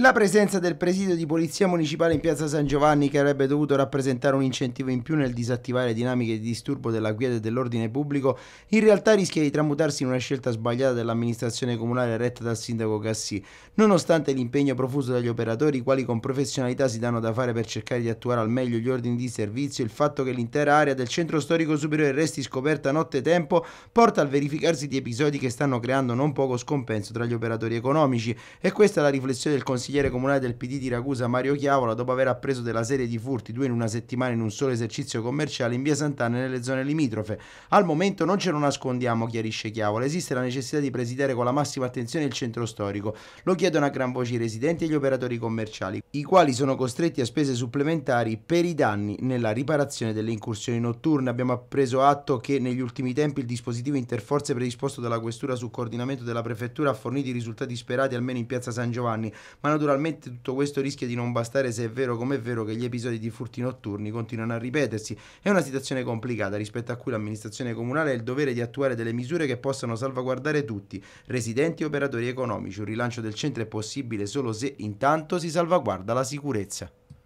La presenza del presidio di polizia municipale in piazza San Giovanni che avrebbe dovuto rappresentare un incentivo in più nel disattivare dinamiche di disturbo della guida e dell'ordine pubblico in realtà rischia di tramutarsi in una scelta sbagliata dell'amministrazione comunale retta dal sindaco Cassì. nonostante l'impegno profuso dagli operatori i quali con professionalità si danno da fare per cercare di attuare al meglio gli ordini di servizio, il fatto che l'intera area del centro storico superiore resti scoperta notte tempo porta al verificarsi di episodi che stanno creando non poco scompenso tra gli operatori economici e questa è la riflessione del Consiglio consigliere comunale del PD di Ragusa Mario Chiavola, dopo aver appreso della serie di furti, due in una settimana in un solo esercizio commerciale in via Sant'Anna e nelle zone limitrofe. Al momento non ce lo nascondiamo, chiarisce Chiavola, esiste la necessità di presidere con la massima attenzione il centro storico. Lo chiedono a gran voce i residenti e gli operatori commerciali, i quali sono costretti a spese supplementari per i danni nella riparazione delle incursioni notturne. Abbiamo appreso atto che negli ultimi tempi il dispositivo interforze predisposto dalla questura su coordinamento della prefettura ha fornito i risultati sperati almeno in piazza San Giovanni, ma naturalmente tutto questo rischia di non bastare se è vero come è vero che gli episodi di furti notturni continuano a ripetersi. È una situazione complicata rispetto a cui l'amministrazione comunale ha il dovere di attuare delle misure che possano salvaguardare tutti, residenti e operatori economici. Un rilancio del centro è possibile solo se intanto si salvaguarda la sicurezza.